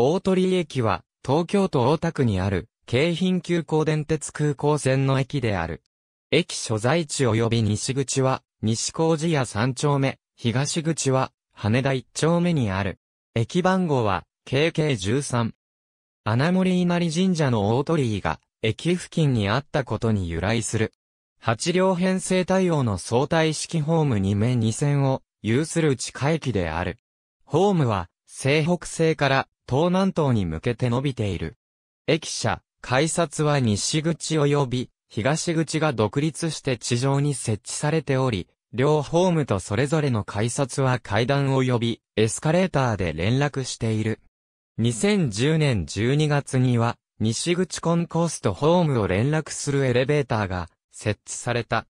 大鳥居駅は、東京都大田区にある、京浜急行電鉄空港線の駅である。駅所在地及び西口は、西工事屋3丁目、東口は、羽田1丁目にある。駅番号は、KK13。穴森稲荷神社の大鳥居が、駅付近にあったことに由来する。8両編成対応の相対式ホーム2面2線を、有する地下駅である。ホームは、西北西から東南東に向けて伸びている。駅舎、改札は西口及び東口が独立して地上に設置されており、両ホームとそれぞれの改札は階段及びエスカレーターで連絡している。2010年12月には、西口コンコースとホームを連絡するエレベーターが設置された。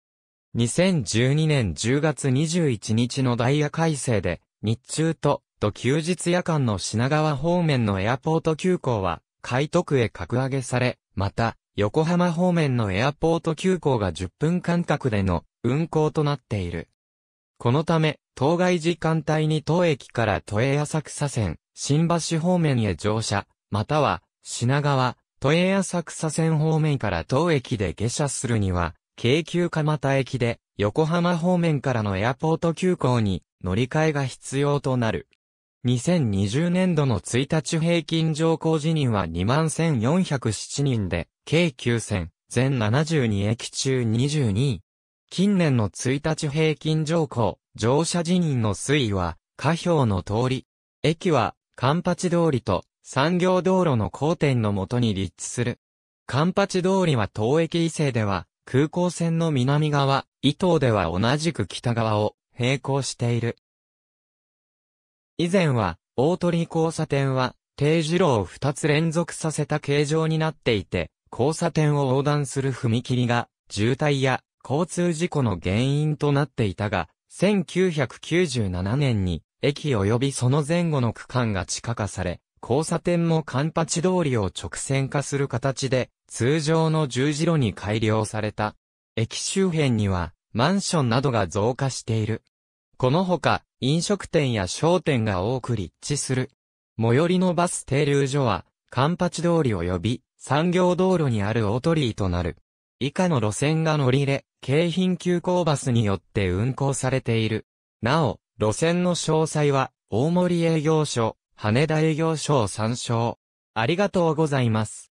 2012年10月21日のダイヤ改正で、日中とと休日夜間の品川方面のエアポート急行は、海徳へ格上げされ、また、横浜方面のエアポート急行が10分間隔での運行となっている。このため、当該時間帯に当駅から都営浅草線、新橋方面へ乗車、または、品川、都営浅草線方面から当駅で下車するには、京急蒲田駅で、横浜方面からのエアポート急行に乗り換えが必要となる。2020年度の1日平均上降辞任は21,407人で、計9000、全72駅中22位。近年の1日平均上降、乗車辞任の推移は、下表の通り。駅は、カンパチ通りと、産業道路の交点のもとに立地する。カンパチ通りは東駅伊勢では、空港線の南側、伊東では同じく北側を、並行している。以前は、大鳥交差点は、定時路を二つ連続させた形状になっていて、交差点を横断する踏切が、渋滞や交通事故の原因となっていたが、1997年に、駅及びその前後の区間が地下化され、交差点もカンパチ通りを直線化する形で、通常の十字路に改良された。駅周辺には、マンションなどが増加している。このほか、飲食店や商店が多く立地する。最寄りのバス停留所は、カンパチ通り及び、産業道路にあるオトリーとなる。以下の路線が乗り入れ、京浜急行バスによって運行されている。なお、路線の詳細は、大森営業所、羽田営業所を参照。ありがとうございます。